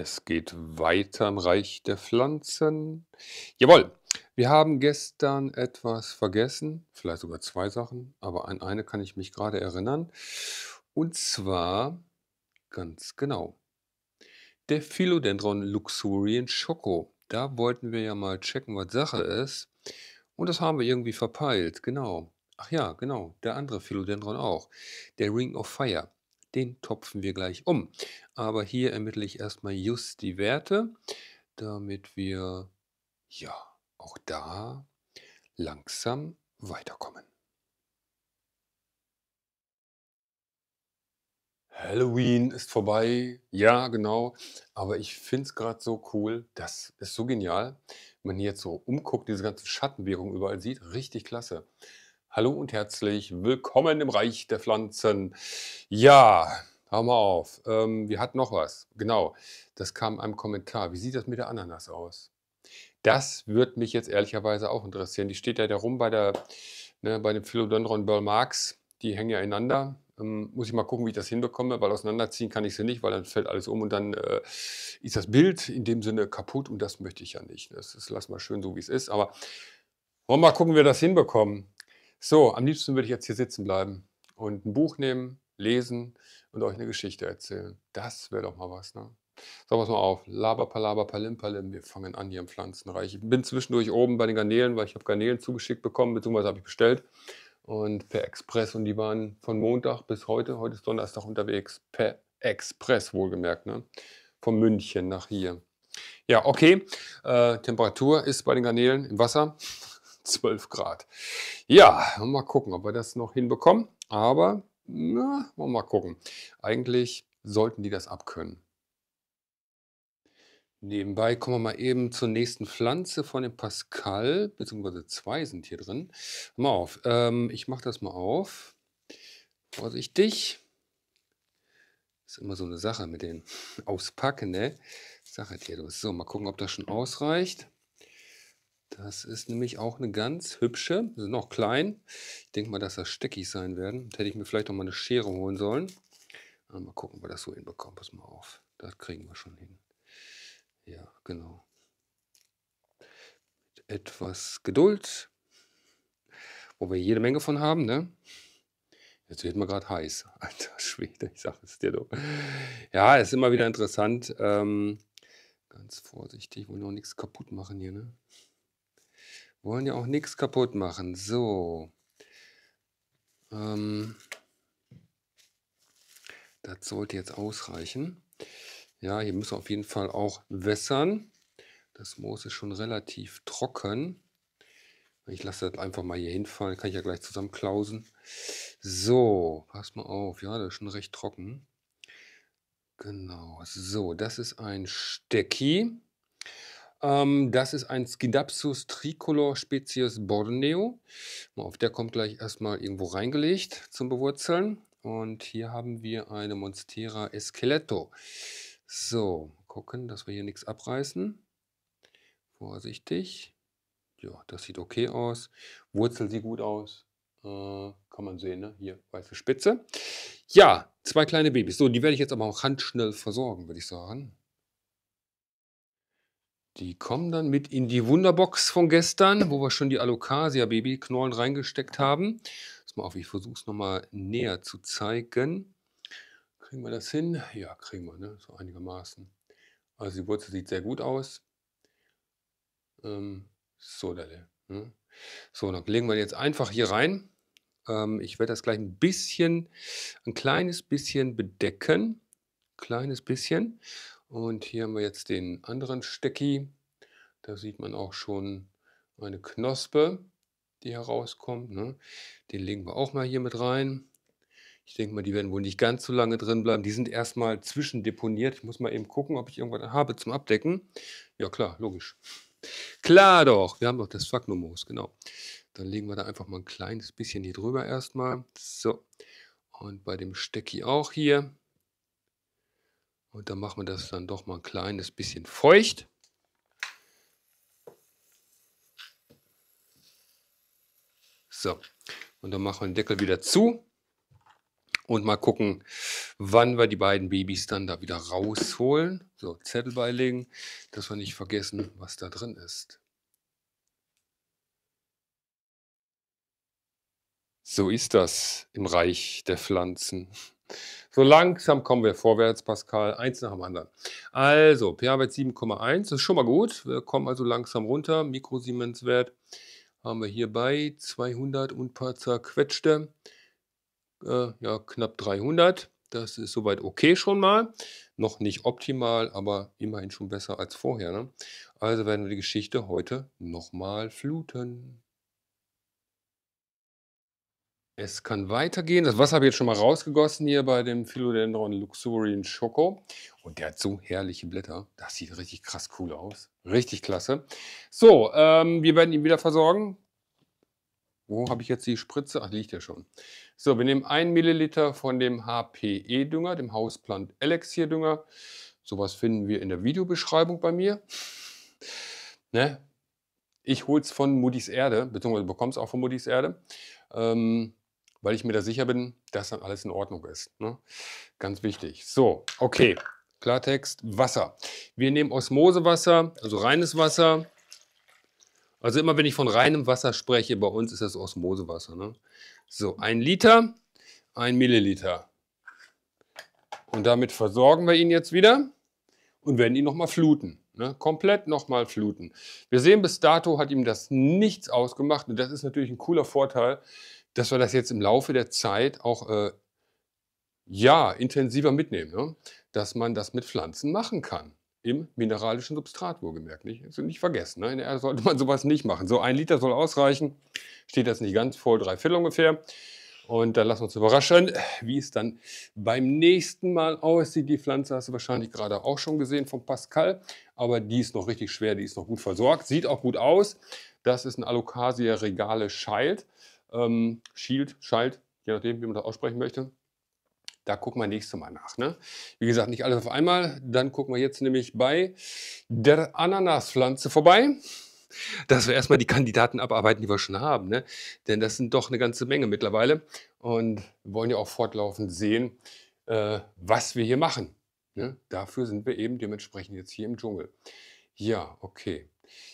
Es geht weiter im Reich der Pflanzen. Jawohl, wir haben gestern etwas vergessen, vielleicht sogar zwei Sachen, aber an eine kann ich mich gerade erinnern. Und zwar ganz genau. Der Philodendron Luxurian Schoko. Da wollten wir ja mal checken, was Sache ist. Und das haben wir irgendwie verpeilt, genau. Ach ja, genau, der andere Philodendron auch. Der Ring of Fire den topfen wir gleich um. Aber hier ermittle ich erstmal just die Werte, damit wir ja auch da langsam weiterkommen. Halloween ist vorbei, ja genau, aber ich finde es gerade so cool, das ist so genial. Wenn man jetzt so umguckt, diese ganze Schattenwirkungen überall sieht, richtig klasse. Hallo und herzlich willkommen im Reich der Pflanzen. Ja, hör mal auf. Ähm, wir hatten noch was. Genau, das kam einem Kommentar. Wie sieht das mit der Ananas aus? Das wird mich jetzt ehrlicherweise auch interessieren. Die steht ja da rum bei, der, ne, bei dem Philodendron Burl Marx. Die hängen ja einander. Ähm, muss ich mal gucken, wie ich das hinbekomme, weil auseinanderziehen kann ich sie nicht, weil dann fällt alles um und dann äh, ist das Bild in dem Sinne kaputt und das möchte ich ja nicht. Das, das lassen wir schön so, wie es ist. Aber wollen wir mal gucken, wie wir das hinbekommen. So, am liebsten würde ich jetzt hier sitzen bleiben und ein Buch nehmen, lesen und euch eine Geschichte erzählen. Das wäre doch mal was, ne? Sagen wir es mal auf. Laber, palaber, palim, palim. Wir fangen an hier im Pflanzenreich. Ich bin zwischendurch oben bei den Garnelen, weil ich habe Garnelen zugeschickt bekommen, beziehungsweise habe ich bestellt. Und per Express. Und die waren von Montag bis heute, heute ist Donnerstag unterwegs. Per Express wohlgemerkt, ne? Von München nach hier. Ja, okay. Äh, Temperatur ist bei den Garnelen im Wasser 12 Grad. Ja, mal gucken, ob wir das noch hinbekommen. Aber, na, mal gucken. Eigentlich sollten die das abkönnen. Nebenbei kommen wir mal eben zur nächsten Pflanze von dem Pascal, beziehungsweise zwei sind hier drin. Mal auf, ähm, ich mache das mal auf. Vorsichtig. Ist immer so eine Sache mit den Auspacken, ne? Sache hier So, mal gucken, ob das schon ausreicht. Das ist nämlich auch eine ganz hübsche, sind noch klein. Ich denke mal, dass das steckig sein werden. Das hätte ich mir vielleicht noch mal eine Schere holen sollen. Aber ah, mal gucken, ob wir das so hinbekommen. Pass mal auf, das kriegen wir schon hin. Ja, genau. Mit etwas Geduld, wo wir jede Menge von haben, ne? Jetzt wird man gerade heiß. Alter Schwede, ich sag es dir doch. Ja, ist immer wieder interessant. Ähm, ganz vorsichtig, wollen noch nichts kaputt machen hier, ne? Wollen ja auch nichts kaputt machen. So. Ähm, das sollte jetzt ausreichen. Ja, hier müssen wir auf jeden Fall auch wässern. Das Moos ist schon relativ trocken. Ich lasse das einfach mal hier hinfallen. Kann ich ja gleich zusammenklausen. So, pass mal auf. Ja, das ist schon recht trocken. Genau. So, das ist ein Stecki. Ähm, das ist ein Skidapsus tricolor species Borneo. Auf der kommt gleich erstmal irgendwo reingelegt zum Bewurzeln. Und hier haben wir eine Monstera Esqueleto. So, gucken, dass wir hier nichts abreißen. Vorsichtig. Ja, das sieht okay aus. Wurzel sieht gut aus. Äh, kann man sehen, ne? Hier, weiße Spitze. Ja, zwei kleine Babys. So, die werde ich jetzt aber auch handschnell versorgen, würde ich sagen. Die kommen dann mit in die Wunderbox von gestern, wo wir schon die Alocasia Babyknollen reingesteckt haben. Pass mal auf, ich versuche es nochmal näher zu zeigen. Kriegen wir das hin? Ja, kriegen wir, ne? so einigermaßen. Also die Wurzel sieht sehr gut aus. Ähm, so, dalle. Ne? So, dann legen wir jetzt einfach hier rein. Ähm, ich werde das gleich ein bisschen, ein kleines bisschen bedecken. Kleines bisschen. Und hier haben wir jetzt den anderen Stecki. Da sieht man auch schon eine Knospe, die herauskommt. Ne? Den legen wir auch mal hier mit rein. Ich denke mal, die werden wohl nicht ganz so lange drin bleiben. Die sind erstmal zwischendeponiert. Ich muss mal eben gucken, ob ich irgendwas habe zum Abdecken. Ja klar, logisch. Klar doch, wir haben doch das Phagnomos, genau. Dann legen wir da einfach mal ein kleines bisschen hier drüber erstmal. So, und bei dem Stecki auch hier. Und dann machen wir das dann doch mal ein kleines bisschen feucht. So, und dann machen wir den Deckel wieder zu und mal gucken, wann wir die beiden Babys dann da wieder rausholen. So, Zettel beilegen, dass wir nicht vergessen, was da drin ist. So ist das im Reich der Pflanzen. So langsam kommen wir vorwärts, Pascal, eins nach dem anderen. Also, pH-Wert 7,1, das ist schon mal gut. Wir kommen also langsam runter. Mikrosiemens-Wert haben wir hier bei 200 und ein paar zerquetschte. Äh, ja, knapp 300. Das ist soweit okay schon mal. Noch nicht optimal, aber immerhin schon besser als vorher. Ne? Also werden wir die Geschichte heute nochmal fluten. Es kann weitergehen. Das Wasser habe ich jetzt schon mal rausgegossen hier bei dem Philodendron Luxurian Schoko. Und der hat so herrliche Blätter. Das sieht richtig krass cool aus. Richtig klasse. So, ähm, wir werden ihn wieder versorgen. Wo habe ich jetzt die Spritze? Ach, liegt ja schon. So, wir nehmen 1 Milliliter von dem HPE-Dünger, dem Hausplant Elixir-Dünger. Sowas finden wir in der Videobeschreibung bei mir. Ne? Ich hole es von Moody's Erde, beziehungsweise bekomme es auch von Moody's Erde. Ähm, weil ich mir da sicher bin, dass dann alles in Ordnung ist. Ne? Ganz wichtig. So, okay. Klartext, Wasser. Wir nehmen Osmosewasser, also reines Wasser. Also immer wenn ich von reinem Wasser spreche, bei uns ist das Osmosewasser. Ne? So, ein Liter, ein Milliliter. Und damit versorgen wir ihn jetzt wieder und werden ihn nochmal fluten. Ne? Komplett nochmal fluten. Wir sehen, bis dato hat ihm das nichts ausgemacht. Und das ist natürlich ein cooler Vorteil, dass wir das jetzt im Laufe der Zeit auch äh, ja, intensiver mitnehmen, ne? dass man das mit Pflanzen machen kann. Im mineralischen Substrat wohlgemerkt. Nicht, also nicht vergessen, ne? in der Erde sollte man sowas nicht machen. So ein Liter soll ausreichen, steht das nicht ganz voll, drei Viertel ungefähr. Und dann lassen wir uns überraschen, wie es dann beim nächsten Mal aussieht. Die Pflanze hast du wahrscheinlich gerade auch schon gesehen von Pascal, aber die ist noch richtig schwer, die ist noch gut versorgt, sieht auch gut aus. Das ist ein Alocasia regale Schild ähm, Shield, Schalt, je nachdem, wie man das aussprechen möchte. Da gucken wir nächstes Mal nach. Ne? Wie gesagt, nicht alles auf einmal. Dann gucken wir jetzt nämlich bei der Ananaspflanze vorbei. Dass wir erstmal die Kandidaten abarbeiten, die wir schon haben. Ne? Denn das sind doch eine ganze Menge mittlerweile. Und wollen ja auch fortlaufend sehen, äh, was wir hier machen. Ne? Dafür sind wir eben dementsprechend jetzt hier im Dschungel. Ja, okay.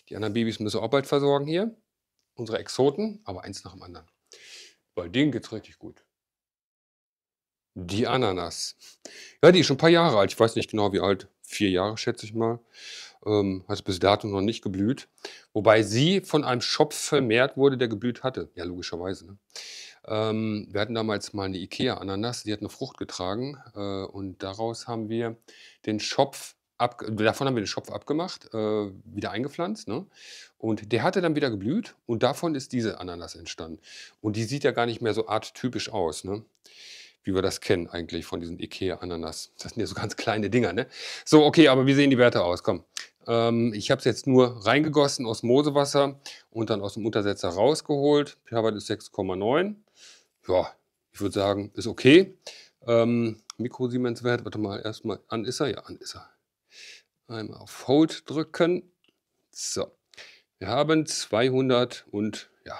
Die anderen Babys müssen wir auch bald versorgen hier unsere Exoten, aber eins nach dem anderen. Bei denen geht es richtig gut. Die Ananas. Ja, die ist schon ein paar Jahre alt. Ich weiß nicht genau wie alt. Vier Jahre, schätze ich mal. Ähm, hat bis dato noch nicht geblüht. Wobei sie von einem Schopf vermehrt wurde, der geblüht hatte. Ja, logischerweise. Ne? Ähm, wir hatten damals mal eine Ikea-Ananas, die hat eine Frucht getragen. Äh, und daraus haben wir den Schopf Ab, davon haben wir den Schopf abgemacht, äh, wieder eingepflanzt. Ne? Und der hatte dann wieder geblüht und davon ist diese Ananas entstanden. Und die sieht ja gar nicht mehr so arttypisch aus, ne? wie wir das kennen eigentlich von diesen Ikea-Ananas. Das sind ja so ganz kleine Dinger. Ne? So, okay, aber wie sehen die Werte aus? Komm, ähm, ich habe es jetzt nur reingegossen, Osmosewasser und dann aus dem Untersetzer rausgeholt. pH-Wert ist 6,9. Ja, ich würde sagen, ist okay. Ähm, Mikrosiemenswert, warte mal, erstmal, an ist er? Ja, an ist er einmal auf Hold drücken. So, wir haben 200 und ja,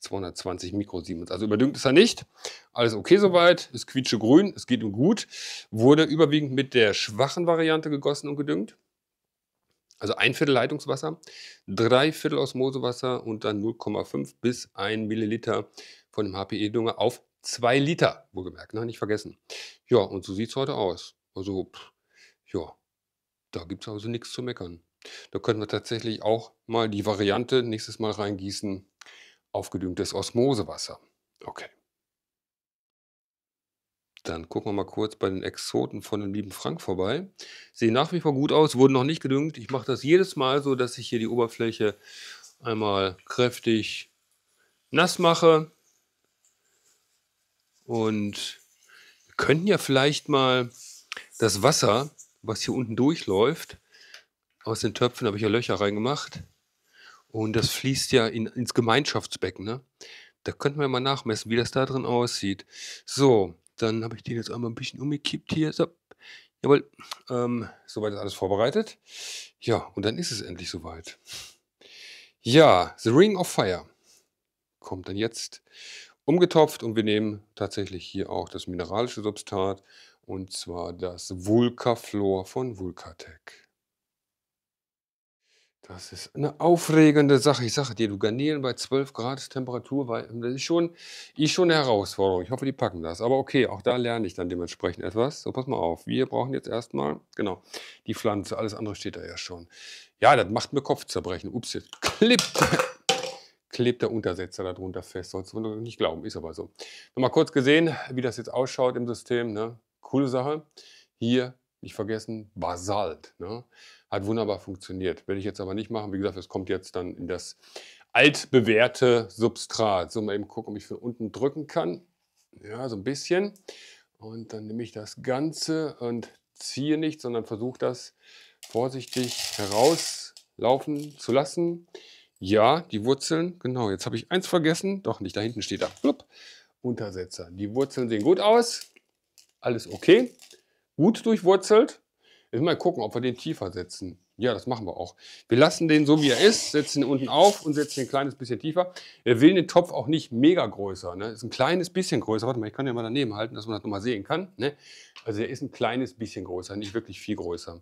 220 Mikrosiemens. Also überdüngt ist er nicht. Alles okay soweit. Es quietsche grün. Es geht ihm gut. Wurde überwiegend mit der schwachen Variante gegossen und gedüngt. Also ein Viertel Leitungswasser, drei Viertel Osmosewasser und dann 0,5 bis 1 Milliliter von dem HPE-Dünger auf 2 Liter, wohlgemerkt, ne? nicht vergessen. Ja, und so sieht es heute aus. Also, pff, ja, da gibt es also nichts zu meckern. Da können wir tatsächlich auch mal die Variante nächstes Mal reingießen, aufgedüngtes Osmosewasser. Okay. Dann gucken wir mal kurz bei den Exoten von dem lieben Frank vorbei. Sehen nach wie vor gut aus, wurden noch nicht gedüngt. Ich mache das jedes Mal so, dass ich hier die Oberfläche einmal kräftig nass mache. Und wir könnten ja vielleicht mal das Wasser was hier unten durchläuft. Aus den Töpfen habe ich ja Löcher reingemacht. Und das fließt ja in, ins Gemeinschaftsbecken. Ne? Da könnten wir mal nachmessen, wie das da drin aussieht. So, dann habe ich den jetzt einmal ein bisschen umgekippt hier. So. Jawohl, ähm, soweit ist alles vorbereitet. Ja, und dann ist es endlich soweit. Ja, The Ring of Fire kommt dann jetzt umgetopft und wir nehmen tatsächlich hier auch das mineralische Substrat und zwar das Vulcaflor von Vulcatec. Das ist eine aufregende Sache. Ich sage dir, du garnieren bei 12 Grad Temperatur, weil das ist schon, ist schon eine Herausforderung. Ich hoffe, die packen das. Aber okay, auch da lerne ich dann dementsprechend etwas. So, pass mal auf. Wir brauchen jetzt erstmal, genau, die Pflanze. Alles andere steht da ja schon. Ja, das macht mir Kopfzerbrechen. Ups, jetzt klippt, klebt der Untersetzer darunter fest. Sollst du nicht glauben, ist aber so. Nochmal kurz gesehen, wie das jetzt ausschaut im System. Ne? Coole Sache. Hier, nicht vergessen, Basalt. Ne? Hat wunderbar funktioniert. Werde ich jetzt aber nicht machen. Wie gesagt, es kommt jetzt dann in das altbewährte Substrat. So, mal eben gucken, ob ich von unten drücken kann. Ja, so ein bisschen. Und dann nehme ich das Ganze und ziehe nicht, sondern versuche das vorsichtig herauslaufen zu lassen. Ja, die Wurzeln, genau, jetzt habe ich eins vergessen. Doch nicht, da hinten steht da. Blub. Untersetzer. Die Wurzeln sehen gut aus alles okay. Gut durchwurzelt. Jetzt mal gucken, ob wir den tiefer setzen. Ja, das machen wir auch. Wir lassen den so, wie er ist, setzen ihn unten auf und setzen ihn ein kleines bisschen tiefer. Er will den Topf auch nicht mega größer. Ne? Ist ein kleines bisschen größer. Warte mal, ich kann den mal daneben halten, dass man das nochmal sehen kann. Ne? Also er ist ein kleines bisschen größer, nicht wirklich viel größer.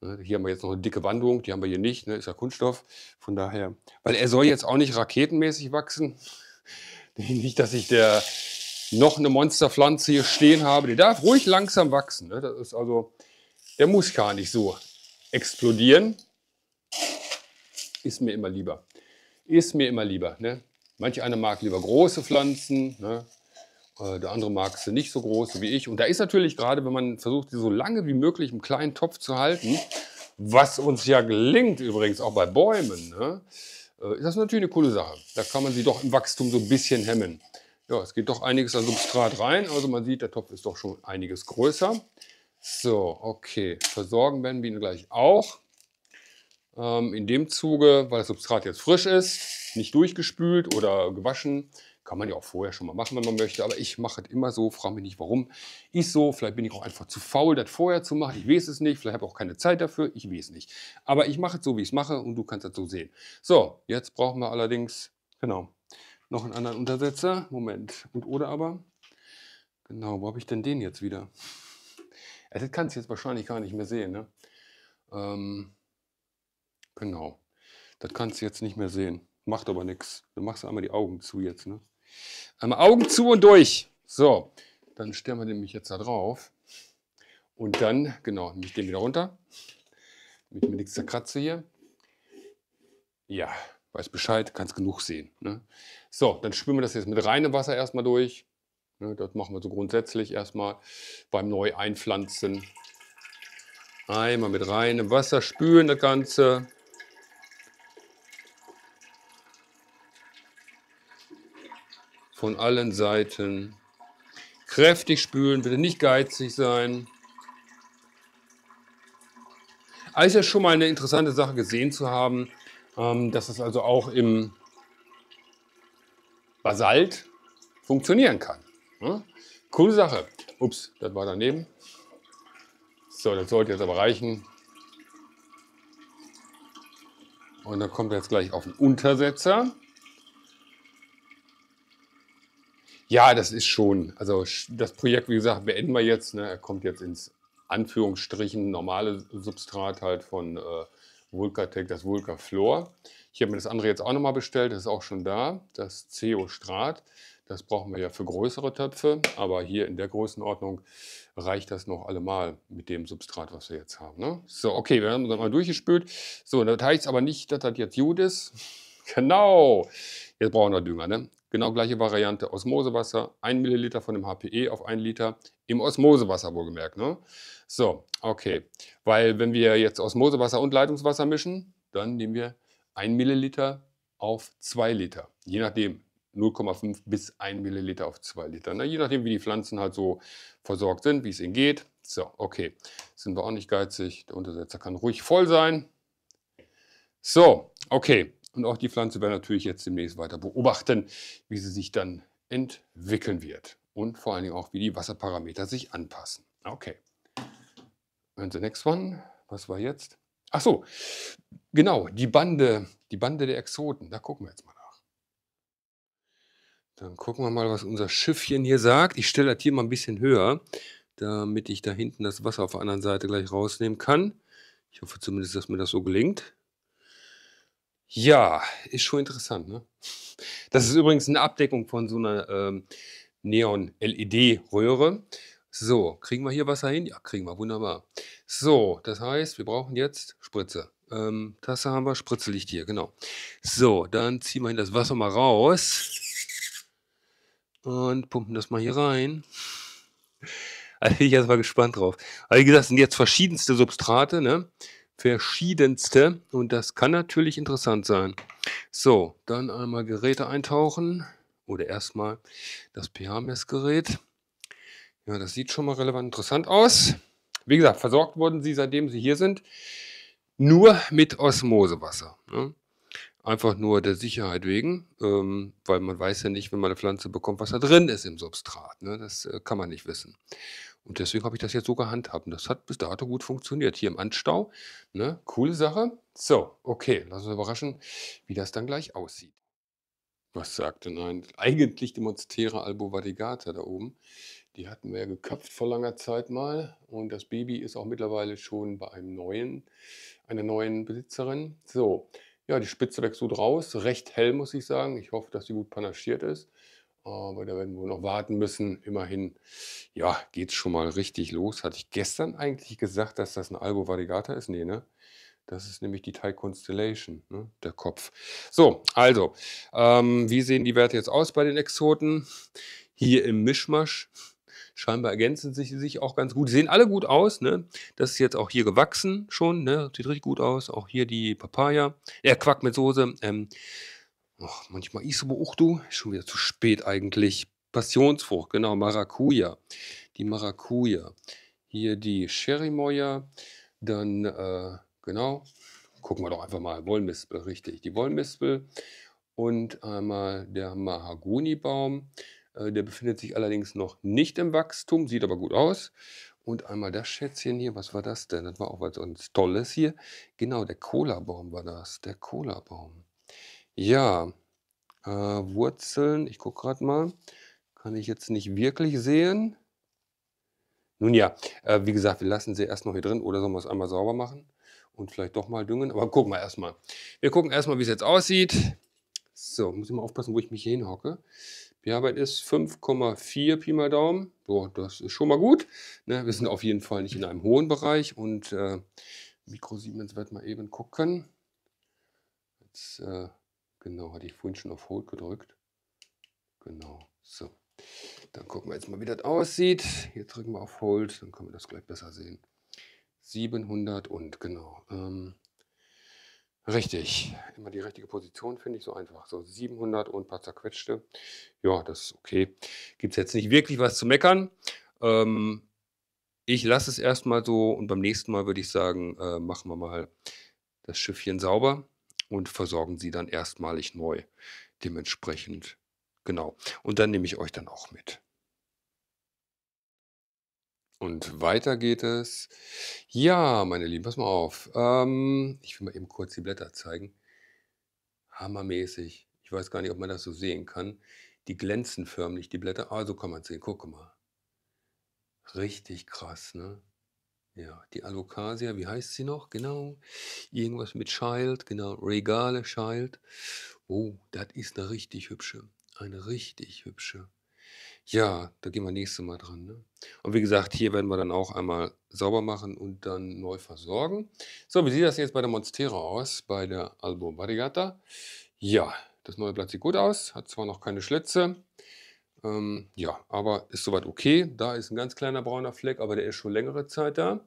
Ne, hier haben wir jetzt noch eine dicke Wandung, die haben wir hier nicht, ne? ist ja Kunststoff. Von daher, weil er soll jetzt auch nicht raketenmäßig wachsen. Nicht, dass sich der, noch eine Monsterpflanze hier stehen habe. Die darf ruhig langsam wachsen. Ne? Das ist also, der muss gar nicht so explodieren. Ist mir immer lieber. Ist mir immer lieber. Ne? Manch einer mag lieber große Pflanzen. Ne? Äh, der andere mag sie nicht so groß wie ich. Und da ist natürlich gerade, wenn man versucht, sie so lange wie möglich im kleinen Topf zu halten, was uns ja gelingt übrigens auch bei Bäumen, ne? Äh, ist das natürlich eine coole Sache. Da kann man sie doch im Wachstum so ein bisschen hemmen. Ja, es geht doch einiges an Substrat rein. Also man sieht, der Topf ist doch schon einiges größer. So, okay. Versorgen werden wir ihn gleich auch. Ähm, in dem Zuge, weil das Substrat jetzt frisch ist, nicht durchgespült oder gewaschen, kann man ja auch vorher schon mal machen, wenn man möchte. Aber ich mache es immer so, frage mich nicht warum. Ich so, vielleicht bin ich auch einfach zu faul, das vorher zu machen. Ich weiß es nicht, vielleicht habe ich auch keine Zeit dafür, ich weiß es nicht. Aber ich mache es so, wie ich es mache und du kannst das so sehen. So, jetzt brauchen wir allerdings, genau, noch einen anderen Untersetzer. Moment. Und oder aber. Genau, wo habe ich denn den jetzt wieder? das kannst du jetzt wahrscheinlich gar nicht mehr sehen. Ne? Ähm, genau. Das kannst du jetzt nicht mehr sehen. Macht aber nichts. Du machst einmal die Augen zu jetzt. Ne? Einmal Augen zu und durch. So, dann stellen wir nämlich jetzt da drauf. Und dann, genau, nehme ich den wieder runter. Damit ich mir nichts zerkratze hier. Ja, Weiß Bescheid, kannst genug sehen. Ne? So, dann spülen wir das jetzt mit reinem Wasser erstmal durch. Ne, das machen wir so grundsätzlich erstmal beim Neueinpflanzen. Einmal mit reinem Wasser spülen das Ganze. Von allen Seiten. Kräftig spülen, bitte nicht geizig sein. Also ist schon mal eine interessante Sache gesehen zu haben, ähm, dass es also auch im Basalt funktionieren kann. Ne? Coole Sache. Ups, das war daneben. So, das sollte jetzt aber reichen. Und dann kommt er jetzt gleich auf den Untersetzer. Ja, das ist schon. Also das Projekt, wie gesagt, beenden wir jetzt. Ne? Er kommt jetzt ins Anführungsstrichen normale Substrat halt von äh, Vulcatec, das Vulca Flor. Ich habe mir das andere jetzt auch nochmal bestellt, das ist auch schon da, das CO Strat. Das brauchen wir ja für größere Töpfe, aber hier in der Größenordnung reicht das noch allemal mit dem Substrat, was wir jetzt haben. Ne? So, okay, wir haben das mal durchgespült. So, das heißt aber nicht, dass das jetzt gut ist. Genau, jetzt brauchen wir Dünger. Ne? Genau gleiche Variante, Osmosewasser, 1 Milliliter von dem HPE auf 1 Liter, im Osmosewasser wohlgemerkt. Ne? So, okay, weil wenn wir jetzt Osmosewasser und Leitungswasser mischen, dann nehmen wir 1 Milliliter auf 2 Liter, je nachdem, 0,5 bis 1 Milliliter auf 2 Liter. Na, ne? je nachdem, wie die Pflanzen halt so versorgt sind, wie es ihnen geht. So, okay. Sind wir auch nicht geizig. Der Untersetzer kann ruhig voll sein. So, okay. Und auch die Pflanze werden natürlich jetzt demnächst weiter beobachten, wie sie sich dann entwickeln wird. Und vor allen Dingen auch, wie die Wasserparameter sich anpassen. Okay. And the next one. Was war jetzt? Ach so, genau, die Bande, die Bande der Exoten. Da gucken wir jetzt mal nach. Dann gucken wir mal, was unser Schiffchen hier sagt. Ich stelle das hier mal ein bisschen höher, damit ich da hinten das Wasser auf der anderen Seite gleich rausnehmen kann. Ich hoffe zumindest, dass mir das so gelingt. Ja, ist schon interessant. Ne? Das ist übrigens eine Abdeckung von so einer ähm, Neon-LED-Röhre. So, kriegen wir hier Wasser hin? Ja, kriegen wir, wunderbar. So, das heißt, wir brauchen jetzt Spritze. Ähm, Tasse haben wir, Spritze hier, genau. So, dann ziehen wir das Wasser mal raus und pumpen das mal hier rein. Da also bin ich erstmal gespannt drauf. Aber wie gesagt, sind jetzt verschiedenste Substrate, ne? verschiedenste und das kann natürlich interessant sein. So, dann einmal Geräte eintauchen oder erstmal das pH-Messgerät. Ja, das sieht schon mal relevant interessant aus. Wie gesagt, versorgt wurden sie, seitdem sie hier sind, nur mit Osmosewasser. Ne? Einfach nur der Sicherheit wegen, ähm, weil man weiß ja nicht, wenn man eine Pflanze bekommt, was da drin ist im Substrat. Ne? Das äh, kann man nicht wissen. Und deswegen habe ich das jetzt so gehandhabt. Und das hat bis dato gut funktioniert. Hier im Anstau. Ne? Coole Sache. So, okay. Lass uns überraschen, wie das dann gleich aussieht. Was sagt denn ein? Eigentlich die Albo Vadigata da oben. Die hatten wir ja geköpft vor langer Zeit mal. Und das Baby ist auch mittlerweile schon bei einem neuen, einer neuen Besitzerin. So, ja, die Spitze wächst gut raus. Recht hell, muss ich sagen. Ich hoffe, dass sie gut panaschiert ist. Aber da werden wir noch warten müssen. Immerhin, ja, geht's schon mal richtig los. Hatte ich gestern eigentlich gesagt, dass das ein Albo Varigata ist? Nee, ne? Das ist nämlich die Thai Constellation, ne? der Kopf. So, also, ähm, wie sehen die Werte jetzt aus bei den Exoten? Hier im Mischmasch. Scheinbar ergänzen sich sie sich auch ganz gut. Sie sehen alle gut aus. Ne? Das ist jetzt auch hier gewachsen schon. Ne? Sieht richtig gut aus. Auch hier die Papaya. Äh, Quack mit Soße. Ähm, Och, manchmal ist aber auch du, schon wieder zu spät eigentlich. Passionsfrucht, genau, Maracuja. Die Maracuja. Hier die Sherrymoyer. Dann, äh, genau, gucken wir doch einfach mal. Wollmispel, richtig. Die Wollmispel und einmal der Mahagonibaum. Äh, der befindet sich allerdings noch nicht im Wachstum, sieht aber gut aus. Und einmal das Schätzchen hier, was war das denn? Das war auch was uns Tolles hier. Genau, der Cola-Baum war das, der Cola-Baum. Ja, äh, Wurzeln, ich gucke gerade mal, kann ich jetzt nicht wirklich sehen. Nun ja, äh, wie gesagt, wir lassen sie erst noch hier drin oder sollen wir es einmal sauber machen und vielleicht doch mal düngen. Aber gucken wir erstmal. Wir gucken erstmal, wie es jetzt aussieht. So, muss ich mal aufpassen, wo ich mich hier hinhocke. Die Arbeit ist 5,4 Pi mal Daumen. Boah, das ist schon mal gut. Ne, wir sind auf jeden Fall nicht in einem hohen Bereich. Und äh, Mikro Siemens wird mal eben gucken. Jetzt äh, Genau, hatte ich vorhin schon auf Hold gedrückt. Genau, so. Dann gucken wir jetzt mal, wie das aussieht. Hier drücken wir auf Hold, dann können wir das gleich besser sehen. 700 und genau. Ähm, richtig, immer die richtige Position finde ich so einfach. So 700 und ein paar zerquetschte. Ja, das ist okay. Gibt es jetzt nicht wirklich was zu meckern. Ähm, ich lasse es erstmal so und beim nächsten Mal würde ich sagen, äh, machen wir mal das Schiffchen sauber und versorgen sie dann erstmalig neu. Dementsprechend, genau. Und dann nehme ich euch dann auch mit. Und weiter geht es. Ja, meine Lieben, pass mal auf. Ähm, ich will mal eben kurz die Blätter zeigen. Hammermäßig. Ich weiß gar nicht, ob man das so sehen kann. Die glänzen förmlich, die Blätter. Also kann man sehen. Guck mal. Richtig krass, ne? Ja, die Alocasia, wie heißt sie noch? Genau. Irgendwas mit Child, genau. Regale Child. Oh, das ist eine richtig hübsche. Eine richtig hübsche. Ja, da gehen wir nächstes Mal dran. Ne? Und wie gesagt, hier werden wir dann auch einmal sauber machen und dann neu versorgen. So, wie sieht das jetzt bei der Monstera aus? Bei der Albo Barigata? Ja, das neue Blatt sieht gut aus, hat zwar noch keine Schlitze, ähm, ja, aber ist soweit okay. Da ist ein ganz kleiner brauner Fleck, aber der ist schon längere Zeit da.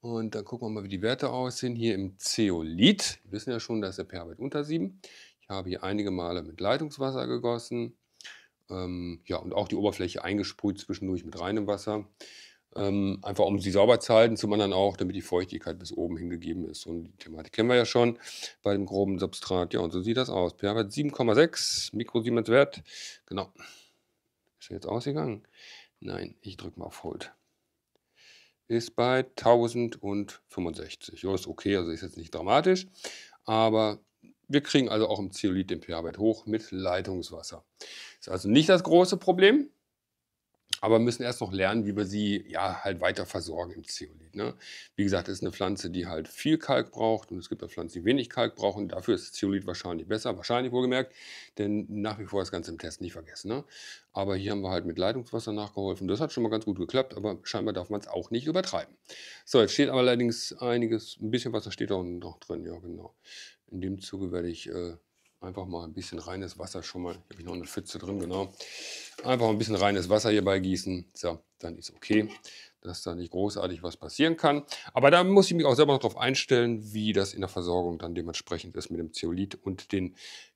Und dann gucken wir mal, wie die Werte aussehen. Hier im Zeolit, wir wissen ja schon, dass der pH-Wert unter 7. Ich habe hier einige Male mit Leitungswasser gegossen. Ähm, ja, und auch die Oberfläche eingesprüht zwischendurch mit reinem Wasser. Ähm, einfach um sie sauber zu halten, zum anderen auch, damit die Feuchtigkeit bis oben hingegeben ist. Und die Thematik kennen wir ja schon bei dem groben Substrat. Ja, und so sieht das aus. pH-Wert 7,6, Mikrosiemens-Wert. Genau. Ist er jetzt ausgegangen? Nein, ich drücke mal auf Hold. Ist bei 1065. Ja, ist okay, also ist jetzt nicht dramatisch. Aber wir kriegen also auch im Zeolit den pH-Wert hoch mit Leitungswasser. Ist also nicht das große Problem aber müssen erst noch lernen, wie wir sie ja halt weiter versorgen im Zeolit. Ne? Wie gesagt, es ist eine Pflanze, die halt viel Kalk braucht und es gibt auch Pflanzen, die wenig Kalk brauchen. Dafür ist Zeolit wahrscheinlich besser, wahrscheinlich wohlgemerkt, denn nach wie vor das Ganze im Test nicht vergessen. Ne? Aber hier haben wir halt mit Leitungswasser nachgeholfen. Das hat schon mal ganz gut geklappt, aber scheinbar darf man es auch nicht übertreiben. So, jetzt steht aber allerdings einiges, ein bisschen Wasser steht auch noch drin, ja genau. In dem Zuge werde ich äh, Einfach mal ein bisschen reines Wasser schon mal. habe ich noch eine Pfütze drin, genau. Einfach ein bisschen reines Wasser hierbei gießen. So, dann ist okay, dass da nicht großartig was passieren kann. Aber da muss ich mich auch selber noch darauf einstellen, wie das in der Versorgung dann dementsprechend ist mit dem Zeolit und den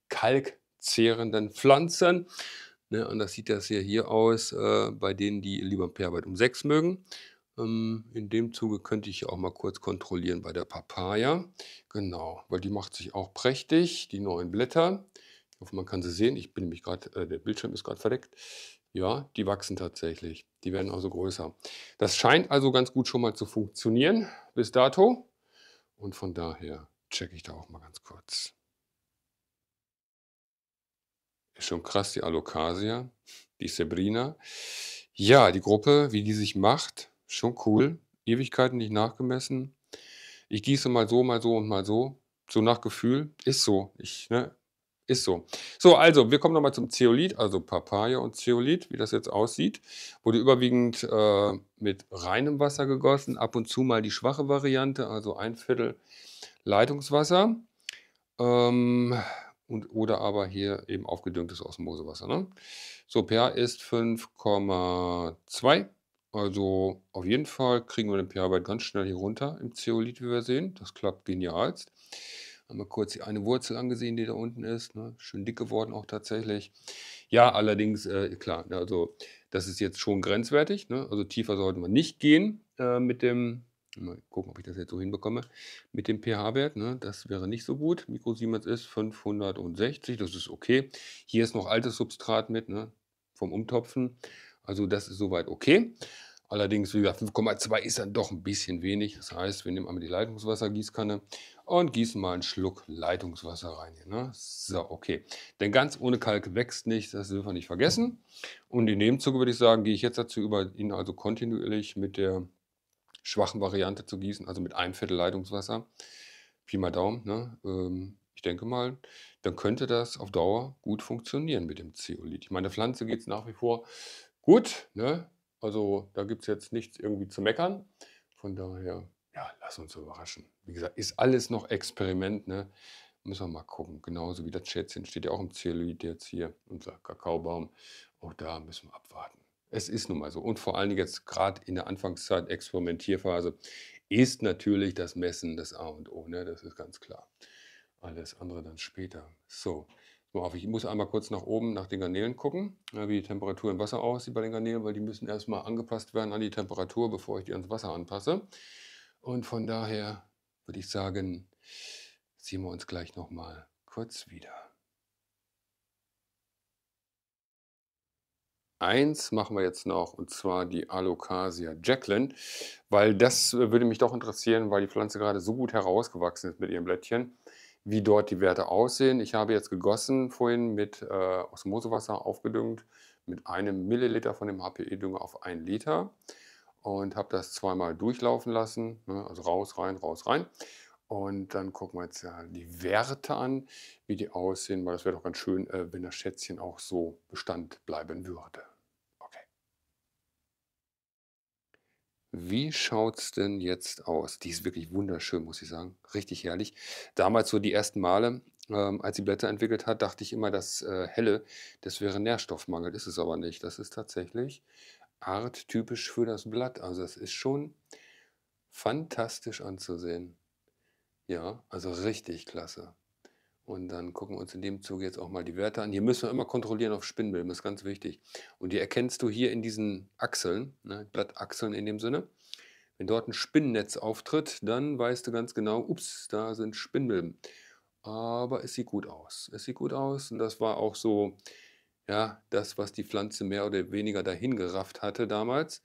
kalkzehrenden Pflanzen. Ne, anders sieht das ja hier aus, äh, bei denen, die lieber Perarbeit um 6 mögen. Ähm, in dem Zuge könnte ich auch mal kurz kontrollieren bei der Papaya. Genau, weil die macht sich auch prächtig, die neuen Blätter. Ich hoffe, man kann sie sehen. Ich bin nämlich gerade, äh, der Bildschirm ist gerade verdeckt. Ja, die wachsen tatsächlich. Die werden also größer. Das scheint also ganz gut schon mal zu funktionieren bis dato. Und von daher checke ich da auch mal ganz kurz. Ist schon krass, die Alocasia, die Sabrina. Ja, die Gruppe, wie die sich macht, Schon cool. Ewigkeiten nicht nachgemessen. Ich gieße mal so, mal so und mal so. So nach Gefühl. Ist so. Ich, ne? Ist so. So, also, wir kommen nochmal zum Zeolit, also Papaya und Zeolit, wie das jetzt aussieht. Wurde überwiegend äh, mit reinem Wasser gegossen, ab und zu mal die schwache Variante, also ein Viertel Leitungswasser. Ähm, und, oder aber hier eben aufgedüngtes Osmosewasser. Ne? So, pH ist 5,2. Also auf jeden Fall kriegen wir den pH-Wert ganz schnell hier runter im Zeolit, wie wir sehen. Das klappt genialst. Einmal kurz die eine Wurzel angesehen, die da unten ist. Ne? Schön dick geworden auch tatsächlich. Ja, allerdings, äh, klar, ne, also das ist jetzt schon grenzwertig. Ne? Also tiefer sollte man nicht gehen äh, mit dem, mal gucken, ob ich das jetzt so hinbekomme, mit dem pH-Wert. Ne? Das wäre nicht so gut. Mikro Siemens ist 560, das ist okay. Hier ist noch altes Substrat mit ne? vom Umtopfen. Also das ist soweit okay. Allerdings, wie gesagt, 5,2 ist dann doch ein bisschen wenig. Das heißt, wir nehmen einmal die Leitungswassergießkanne und gießen mal einen Schluck Leitungswasser rein. Hier, ne? So, okay. Denn ganz ohne Kalk wächst nicht, das dürfen wir nicht vergessen. Und in dem Zuge würde ich sagen, gehe ich jetzt dazu über, ihn also kontinuierlich mit der schwachen Variante zu gießen, also mit einem Viertel Leitungswasser. Pi mal Daumen. Ne? Ähm, ich denke mal, dann könnte das auf Dauer gut funktionieren mit dem Zeolit. Ich meine, der Pflanze geht es nach wie vor gut. Ne? Also da gibt es jetzt nichts irgendwie zu meckern. Von daher, ja, lass uns überraschen. Wie gesagt, ist alles noch Experiment, ne? Müssen wir mal gucken. Genauso wie das Schätzchen steht ja auch im Zeolit jetzt hier, unser Kakaobaum. Auch da müssen wir abwarten. Es ist nun mal so. Und vor allen Dingen jetzt gerade in der Anfangszeit, Experimentierphase, ist natürlich das Messen das A und O. Ne? Das ist ganz klar. Alles andere dann später. So. Worauf ich muss einmal kurz nach oben nach den Garnelen gucken, wie die Temperatur im Wasser aussieht bei den Garnelen, weil die müssen erstmal angepasst werden an die Temperatur, bevor ich die ans Wasser anpasse. Und von daher würde ich sagen, sehen wir uns gleich nochmal kurz wieder. Eins machen wir jetzt noch und zwar die Alocasia Jacqueline, weil das äh, würde mich doch interessieren, weil die Pflanze gerade so gut herausgewachsen ist mit ihren Blättchen wie dort die Werte aussehen. Ich habe jetzt gegossen vorhin mit äh, Osmosewasser aufgedüngt mit einem Milliliter von dem HPE-Dünger auf einen Liter und habe das zweimal durchlaufen lassen, ne? also raus, rein, raus, rein. Und dann gucken wir jetzt ja die Werte an, wie die aussehen, weil das wäre doch ganz schön, äh, wenn das Schätzchen auch so Bestand bleiben würde. Wie schaut es denn jetzt aus? Die ist wirklich wunderschön, muss ich sagen. Richtig herrlich. Damals so die ersten Male, ähm, als sie Blätter entwickelt hat, dachte ich immer, das äh, Helle, das wäre Nährstoffmangel. Ist es aber nicht. Das ist tatsächlich arttypisch für das Blatt. Also es ist schon fantastisch anzusehen. Ja, also richtig klasse. Und dann gucken wir uns in dem Zuge jetzt auch mal die Werte an. Hier müssen wir immer kontrollieren auf Spinnbilben, das ist ganz wichtig. Und die erkennst du hier in diesen Achseln, ne, Blattachseln in dem Sinne. Wenn dort ein Spinnennetz auftritt, dann weißt du ganz genau, ups, da sind Spinnbilben. Aber es sieht gut aus. Es sieht gut aus und das war auch so, ja, das, was die Pflanze mehr oder weniger dahin gerafft hatte damals.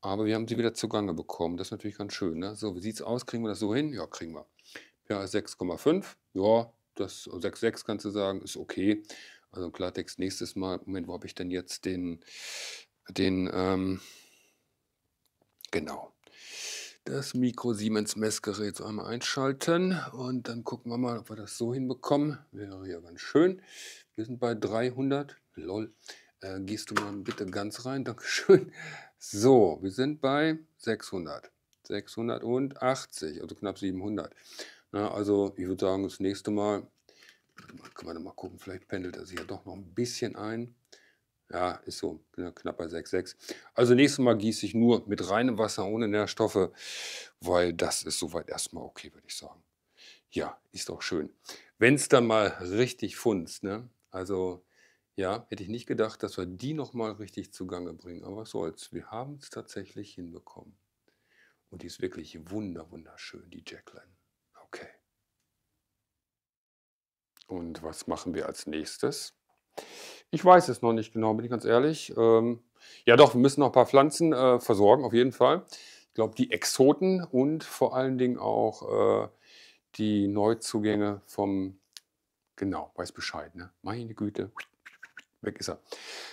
Aber wir haben sie wieder zugange bekommen. Das ist natürlich ganz schön. Ne? So, wie sieht es aus? Kriegen wir das so hin? Ja, kriegen wir. ja, 6,5. Ja, das 6-6 kannst du sagen, ist okay. Also Klartext, nächstes Mal, Moment, wo habe ich denn jetzt den, den, ähm, genau, das Mikro Siemens Messgerät so einmal einschalten und dann gucken wir mal, ob wir das so hinbekommen. Wäre ja ganz schön. Wir sind bei 300, lol. Äh, gehst du mal bitte ganz rein, Dankeschön. So, wir sind bei 600, 680, also knapp 700. Na, also ich würde sagen, das nächste Mal, können wir dann mal gucken, vielleicht pendelt er sich ja doch noch ein bisschen ein. Ja, ist so ne, knapp bei 6,6. Also nächstes Mal gieße ich nur mit reinem Wasser, ohne Nährstoffe, weil das ist soweit erstmal okay, würde ich sagen. Ja, ist doch schön. Wenn es dann mal richtig funzt, ne? Also ja, hätte ich nicht gedacht, dass wir die nochmal richtig zugange bringen. Aber was soll's, wir haben es tatsächlich hinbekommen. Und die ist wirklich wunder, wunderschön, die Jacqueline. Und was machen wir als nächstes? Ich weiß es noch nicht genau, bin ich ganz ehrlich. Ähm, ja, doch, wir müssen noch ein paar Pflanzen äh, versorgen, auf jeden Fall. Ich glaube, die Exoten und vor allen Dingen auch äh, die Neuzugänge vom. Genau, weiß Bescheid, ne? Meine Güte. Weg ist er.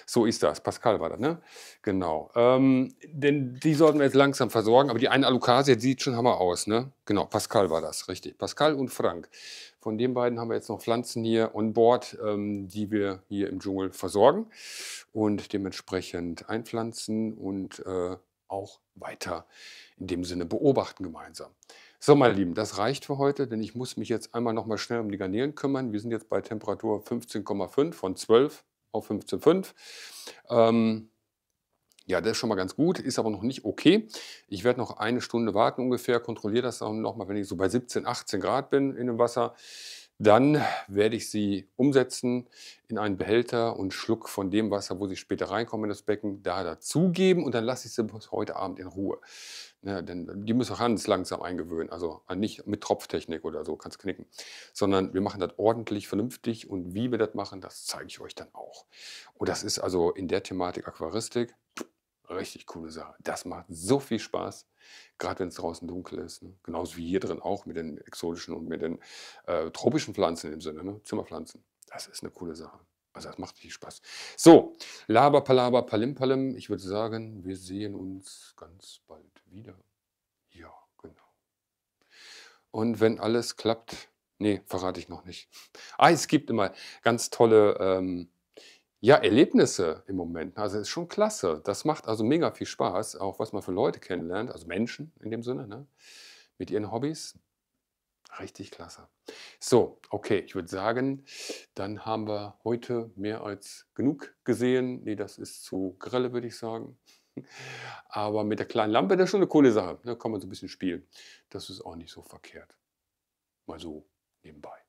So ist das. Pascal war das, ne? Genau. Ähm, denn die sollten wir jetzt langsam versorgen. Aber die eine Alucasia sieht schon Hammer aus, ne? Genau, Pascal war das, richtig. Pascal und Frank. Von den beiden haben wir jetzt noch Pflanzen hier on board, ähm, die wir hier im Dschungel versorgen und dementsprechend einpflanzen und äh, auch weiter in dem Sinne beobachten gemeinsam. So, meine Lieben, das reicht für heute, denn ich muss mich jetzt einmal noch mal schnell um die Garnelen kümmern. Wir sind jetzt bei Temperatur 15,5 von 12 auf 15,5. Ähm, ja, das ist schon mal ganz gut, ist aber noch nicht okay. Ich werde noch eine Stunde warten ungefähr, kontrolliere das dann nochmal, wenn ich so bei 17, 18 Grad bin in dem Wasser. Dann werde ich sie umsetzen in einen Behälter und Schluck von dem Wasser, wo sie später reinkommen in das Becken, da dazugeben und dann lasse ich sie bis heute Abend in Ruhe. Ja, ne, denn äh, die müssen wir ganz langsam eingewöhnen. Also äh, nicht mit Tropftechnik oder so, kannst knicken. Sondern wir machen das ordentlich, vernünftig und wie wir das machen, das zeige ich euch dann auch. Und das ist also in der Thematik Aquaristik richtig coole Sache. Das macht so viel Spaß, gerade wenn es draußen dunkel ist. Ne? Genauso wie hier drin auch mit den exotischen und mit den äh, tropischen Pflanzen im Sinne, ne? Zimmerpflanzen. Das ist eine coole Sache. Also das macht viel Spaß. So, Laber, Palaber, Palim, Palim. Ich würde sagen, wir sehen uns ganz bald wieder. Ja, genau. Und wenn alles klappt, nee, verrate ich noch nicht. Ah, es gibt immer ganz tolle ähm, ja, Erlebnisse im Moment. Also ist schon klasse. Das macht also mega viel Spaß, auch was man für Leute kennenlernt, also Menschen in dem Sinne, ne? mit ihren Hobbys. Richtig klasse. So, okay, ich würde sagen, dann haben wir heute mehr als genug gesehen. Nee, das ist zu grelle, würde ich sagen. Aber mit der kleinen Lampe, das ist schon eine coole Sache. Da ne? kann man so ein bisschen spielen. Das ist auch nicht so verkehrt. Mal so nebenbei.